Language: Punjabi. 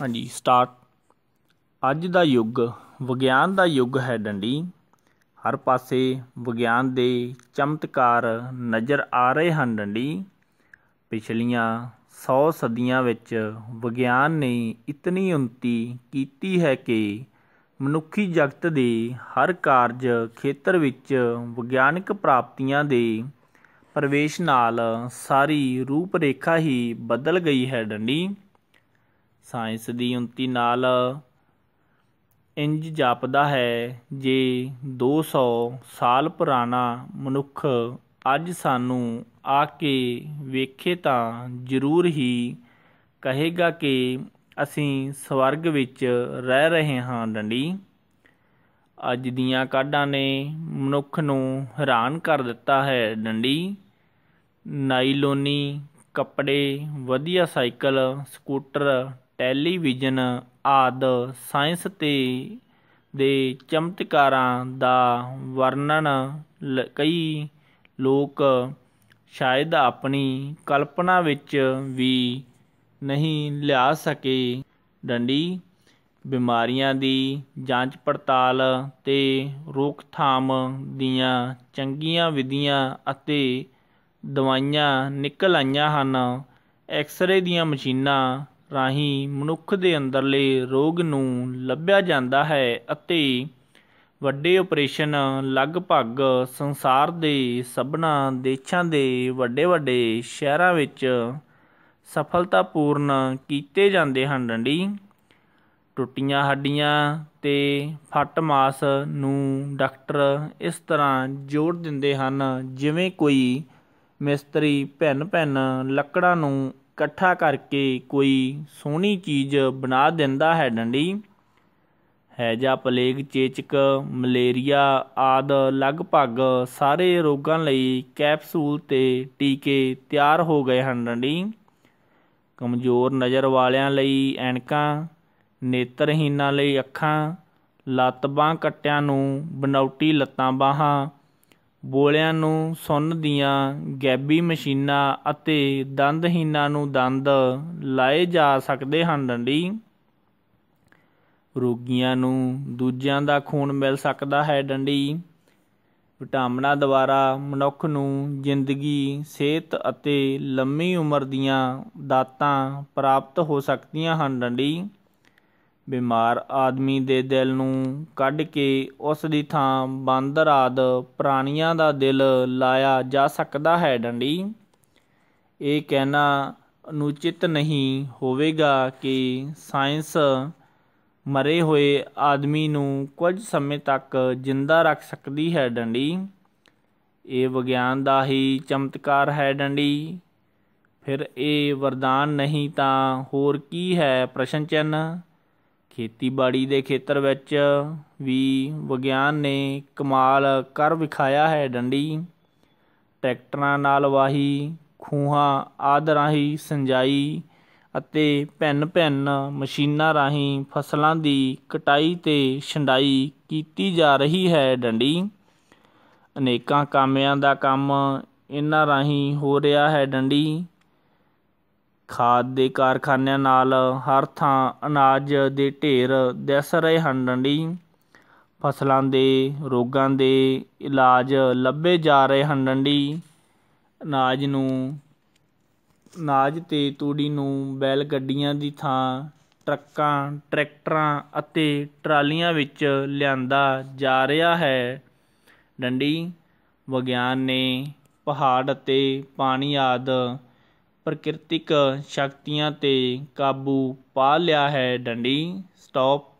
ਹਾਂਜੀ ਸਟਾਰਟ ਅੱਜ ਦਾ ਯੁੱਗ ਵਿਗਿਆਨ ਦਾ ਯੁੱਗ ਹੈ ਡੰਡੀ ਹਰ ਪਾਸੇ ਵਿਗਿਆਨ ਦੇ ਚਮਤਕਾਰ ਨਜ਼ਰ ਆ ਰਹੇ ਹਨ ਡੰਡੀ ਪਿਛਲੀਆਂ 100 ਸਦੀਆਂ ਵਿੱਚ ਵਿਗਿਆਨ ਨੇ ਇਤਨੀ ਉન્નਤੀ ਕੀਤੀ ਹੈ ਕਿ ਮਨੁੱਖੀ ਜਗਤ ਦੇ ਹਰ ਕਾਰਜ ਖੇਤਰ ਵਿੱਚ ਵਿਗਿਆਨਿਕ ਪ੍ਰਾਪਤੀਆਂ ਦੇ ਪਰਵੇਸ਼ ਨਾਲ ਸਾਰੀ ਰੂਪ ਰੇਖਾ ਹੀ ਬਦਲ ਗਈ ਹੈ ਡੰਡੀ ਸਾਇੰਸ ਦੀ ਉਨਤੀ ਨਾਲ ਇੰਜ ਜਾਪਦਾ ਹੈ ਜੇ 200 ਸਾਲ ਪੁਰਾਣਾ ਮਨੁੱਖ ਅੱਜ ਸਾਨੂੰ ਆ ਕੇ ਵੇਖੇ ਤਾਂ ਜ਼ਰੂਰ ਹੀ ਕਹੇਗਾ ਕਿ ਅਸੀਂ ਸਵਰਗ ਵਿੱਚ ਰਹਿ ਰਹੇ ਹਾਂ ਡੰਡੀ ਅੱਜ ਦੀਆਂ ਕਾਢਾਂ ਨੇ ਮਨੁੱਖ ਨੂੰ ਹੈਰਾਨ ਕਰ ਦਿੱਤਾ ਹੈ ਡੰਡੀ ਨਾਈਲੋਨੀ ਕੱਪੜੇ ਵਧੀਆ ਸਾਈਕਲ ਸਕੂਟਰ ਟੈਲੀਵਿਜ਼ਨ ਆਦ ਸਾਇੰਸ ਤੇ ਦੇ ਚਮਤਕਾਰਾਂ ਦਾ ਵਰਣਨ ਕਈ ਲੋਕ ਸ਼ਾਇਦ ਆਪਣੀ ਕਲਪਨਾ ਵਿੱਚ ਵੀ ਨਹੀਂ ਲਿਆ ਸਕੇ ਡੰਡੀ ਬਿਮਾਰੀਆਂ ਦੀ ਜਾਂਚ ਪੜਤਾਲ ਤੇ ਰੋਕਥਾਮ ਦੀਆਂ ਚੰਗੀਆਂ ਵਿਧੀਆਂ ਅਤੇ ਦਵਾਈਆਂ ਨਿਕਲ ਆਈਆਂ ਹਨ ਐਕਸਰੇ ਦੀਆਂ ਮਸ਼ੀਨਾਂ ਰਾਹੀਂ ਮਨੁੱਖ ਦੇ ਅੰਦਰਲੇ ਰੋਗ ਨੂੰ ਲੱਭਿਆ ਜਾਂਦਾ ਹੈ ਅਤੇ ਵੱਡੇ ਆਪਰੇਸ਼ਨ ਲਗਭਗ ਸੰਸਾਰ ਦੇ ਸਭਨਾ ਦੇਸ਼ਾਂ ਦੇ ਵੱਡੇ ਵੱਡੇ ਸ਼ਹਿਰਾਂ ਵਿੱਚ ਸਫਲਤਾਪੂਰਨ ਕੀਤੇ ਜਾਂਦੇ ਹਨ ਡੰਡੀ ਟੁੱਟੀਆਂ ਹੱਡੀਆਂ ਤੇ ਫੱਟ ਮਾਸ ਨੂੰ ਡਾਕਟਰ ਇਸ ਤਰ੍ਹਾਂ ਜੋੜ ਦਿੰਦੇ ਹਨ ਜਿਵੇਂ ਕੋਈ ਮਿਸਤਰੀ ਭਿੰਨ ਭਿੰਨ ਲੱਕੜਾਂ ਨੂੰ ਇਕੱਠਾ ਕਰਕੇ ਕੋਈ ਸੋਹਣੀ ਚੀਜ਼ ਬਣਾ ਦਿੰਦਾ ਹੈ ਡੰਡੀ ਹੈ ਜਾਂ ਪਲੇਗ ਚੇਚਕ ਮਲੇਰੀਆ ਆਦ ਲਗਭਗ ਸਾਰੇ ਰੋਗਾਂ ਲਈ ਕੈਪਸੂਲ ਤੇ ਟੀਕੇ ਤਿਆਰ ਹੋ ਗਏ ਹਨ ਡੰਡੀ ਕਮਜ਼ੋਰ ਨਜ਼ਰ ਵਾਲਿਆਂ ਲਈ ਐਨਕਾਂ ਨੇਤਰਹੀਨਾਂ ਲਈ ਅੱਖਾਂ ਲੱਤ ਬਾਹ ਕੱਟਿਆਂ ਨੂੰ ਬਨੌਟੀ ਲੱਤਾਂ ਬਾਹਾਂ ਬੋਲਿਆਂ ਨੂੰ ਸੁੰਨ ਦੀਆਂ ਗੈਬੀ ਮਸ਼ੀਨਾਂ ਅਤੇ ਦੰਦਹੀਨਾਂ ਨੂੰ ਦੰਦ ਲਾਏ ਜਾ ਸਕਦੇ ਹਨ ਡੰਡੀ ਰੋਗੀਆਂ ਨੂੰ ਦੂਜਿਆਂ ਦਾ ਖੂਨ ਮਿਲ ਸਕਦਾ ਹੈ ਡੰਡੀ ਵਿਟਾਮਿਨਾਂ ਦੁਆਰਾ ਮਨੁੱਖ ਨੂੰ ਜ਼ਿੰਦਗੀ ਸਿਹਤ ਅਤੇ ਲੰਮੀ ਉਮਰ ਦੀਆਂ ਦਾਤਾਂ ਪ੍ਰਾਪਤ ਹੋ ਸਕਦੀਆਂ ਹਨ ਡੰਡੀ ਬਿਮਾਰ ਆਦਮੀ ਦੇ ਦਿਲ ਨੂੰ ਕੱਢ ਕੇ ਉਸ ਦੀ ਥਾਂ ਬਾਂਦਰ ਆਦ ਪ੍ਰਾਣੀਆਂ ਦਾ ਦਿਲ ਲਾਇਆ ਜਾ ਸਕਦਾ ਹੈ ਡੰਡੀ ਇਹ ਕਹਿਣਾ ਅਨੁਚਿਤ ਨਹੀਂ ਹੋਵੇਗਾ ਕਿ ਸਾਇੰਸ ਮਰੇ ਹੋਏ ਆਦਮੀ ਨੂੰ ਕੁਝ ਸਮੇਂ ਤੱਕ ਜਿੰਦਾ ਰੱਖ ਸਕਦੀ ਹੈ ਡੰਡੀ ਇਹ ਵਿਗਿਆਨ ਦਾ ਹੀ ਚਮਤਕਾਰ ਹੈ ਡੰਡੀ ਫਿਰ ਇਹ ਵਰਦਾਨ ਨਹੀਂ ਤਾਂ ਹੋਰ ਕੀ ਹੈ ਪ੍ਰਸ਼ਨ ਚਿੰਨ ਖੇਤੀਬਾੜੀ ਦੇ ਖੇਤਰ ਵਿੱਚ ਵੀ ਵਿਗਿਆਨ ਨੇ ਕਮਾਲ ਕਰ ਵਿਖਾਇਆ ਹੈ ਡੰਡੀ ਟਰੈਕਟਰਾਂ ਨਾਲ ਵਾਹੀ ਖੂਹਾਂ ਆਦਿ ਰਾਹੀਂ ਸਿੰਜਾਈ ਅਤੇ ਭਿੰਨ ਭਿੰਨ ਮਸ਼ੀਨਾਂ ਰਾਹੀਂ ਫਸਲਾਂ ਦੀ ਕਟਾਈ ਤੇ ਛੰਡਾਈ ਕੀਤੀ ਜਾ ਰਹੀ ਹੈ ਡੰਡੀ ਅਨੇਕਾਂ ਕਾਮਿਆਂ ਦਾ ਕੰਮ ਇਹਨਾਂ ਰਾਹੀਂ ਹੋ ਰਿਹਾ ਹੈ ਡੰਡੀ ਖਾਦ ਦੇ ਕਾਰਖਾਨਿਆਂ ਨਾਲ ਹਰ ਥਾਂ ਅਨਾਜ ਦੇ ਢੇਰ ਦਿਸ ਰਹੇ ਹਨ ਡੰਡੀ ਫਸਲਾਂ ਦੇ ਰੋਗਾਂ ਦੇ ਇਲਾਜ ਲੱਭੇ ਜਾ ਰਹੇ ਹਨ ਡੰਡੀ ਅਨਾਜ ਨੂੰ ਅਨਾਜ ਤੇ ਤੂੜੀ ਨੂੰ ਬੈਲ ਗੱਡੀਆਂ ਦੀ ਥਾਂ ਟਰੱਕਾਂ ਟਰੈਕਟਰਾਂ ਅਤੇ ਟਰਾਲੀਆਂ ਵਿੱਚ ਲਿਆਂਦਾ ਜਾ ਰਿਹਾ ਹੈ ਡੰਡੀ ਵਿਗਿਆਨ ਨੇ ਪਹਾੜ ਅਤੇ ਪਾਣੀ ਆਦਿ ਪ੍ਰਕਿਰਤਿਕ ਸ਼ਕਤੀਆਂ 'ਤੇ ਕਾਬੂ ਪਾ ਲਿਆ ਹੈ ਡੰਡੀ ਸਟਾਪ